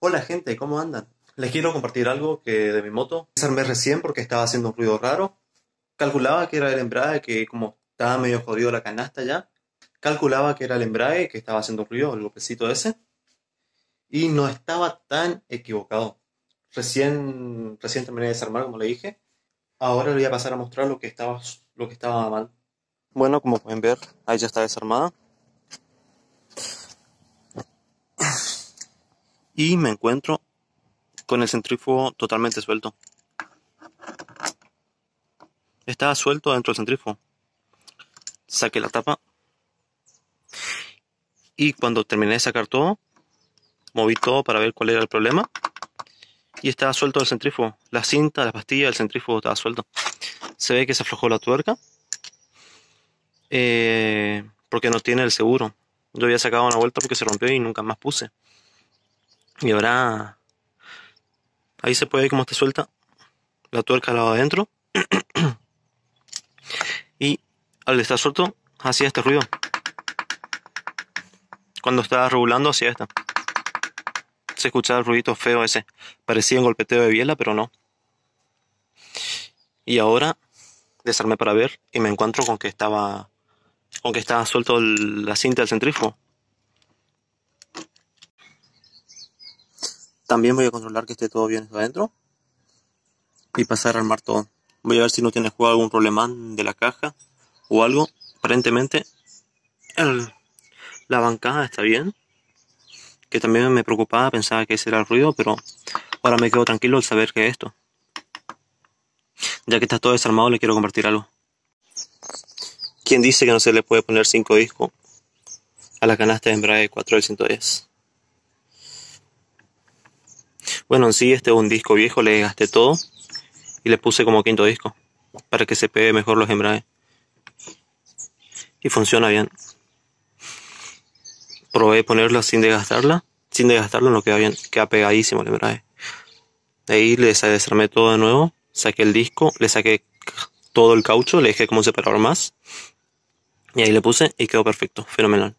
Hola gente, ¿cómo andan? Les quiero compartir algo que de mi moto. Desarmé recién porque estaba haciendo un ruido raro. Calculaba que era el embrague, que como estaba medio jodido la canasta ya, calculaba que era el embrague que estaba haciendo ruido, el golpecito ese. Y no estaba tan equivocado. Recién, recién terminé de desarmar, como le dije. Ahora le voy a pasar a mostrar lo que estaba, lo que estaba mal. Bueno, como pueden ver, ahí ya está desarmada. y me encuentro con el centrífugo totalmente suelto. Estaba suelto dentro del centrífugo. Saqué la tapa y cuando terminé de sacar todo, moví todo para ver cuál era el problema y estaba suelto el centrífugo. La cinta, las pastilla, el centrífugo estaba suelto. Se ve que se aflojó la tuerca eh, porque no tiene el seguro. Yo había sacado una vuelta porque se rompió y nunca más puse. Y ahora ahí se puede ver cómo está suelta la tuerca lado de adentro. y al estar suelto, hacía este ruido. Cuando estaba regulando, hacía esta. Se escuchaba el ruidito feo ese. Parecía un golpeteo de biela, pero no. Y ahora desarmé para ver y me encuentro con que estaba, con que estaba suelto la cinta del centrífugo. También voy a controlar que esté todo bien adentro. Y pasar a armar todo. Voy a ver si no tiene juego algún problema de la caja o algo. Aparentemente la bancada está bien. Que también me preocupaba, pensaba que ese era el ruido, pero ahora me quedo tranquilo al saber que es esto. Ya que está todo desarmado, le quiero compartir algo. ¿Quién dice que no se le puede poner 5 discos a la canasta de Embraer 4 del 110? Bueno, en sí, este es un disco viejo, le gasté todo y le puse como quinto disco para que se pegue mejor los embragues. Y funciona bien. Probé ponerla sin desgastarla, sin desgastarlo no queda bien, queda pegadísimo el embrague. De ahí le desarmé todo de nuevo, saqué el disco, le saqué todo el caucho, le dejé como un separador más. Y ahí le puse y quedó perfecto, fenomenal.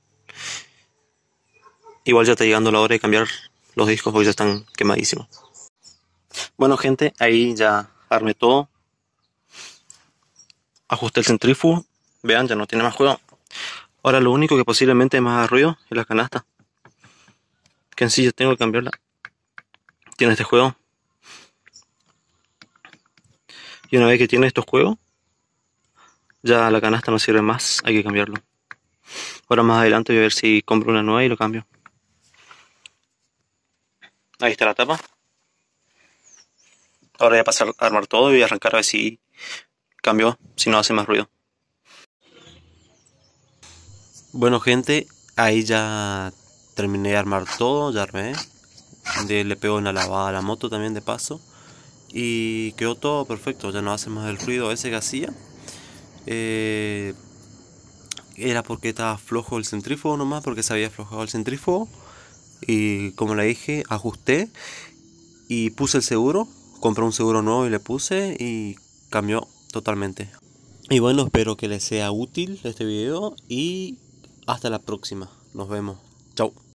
Igual ya está llegando la hora de cambiar los discos hoy ya están quemadísimos. Bueno gente, ahí ya armé todo. Ajusté el centrífugo. Vean, ya no tiene más juego. Ahora lo único que posiblemente más ruido es la canasta. Que en sí ya tengo que cambiarla. Tiene este juego. Y una vez que tiene estos juegos, ya la canasta no sirve más, hay que cambiarlo. Ahora más adelante voy a ver si compro una nueva y lo cambio. Ahí está la tapa. Ahora voy a pasar a armar todo y arrancar a ver si cambio, si no hace más ruido. Bueno gente, ahí ya terminé de armar todo, ya armé. le pego una lavada a la moto también de paso. Y quedó todo perfecto, ya no hace más el ruido ese que hacía. Eh, era porque estaba flojo el centrífugo nomás, porque se había aflojado el centrífugo y como le dije, ajusté y puse el seguro, compré un seguro nuevo y le puse y cambió totalmente. Y bueno, espero que les sea útil este video y hasta la próxima. Nos vemos.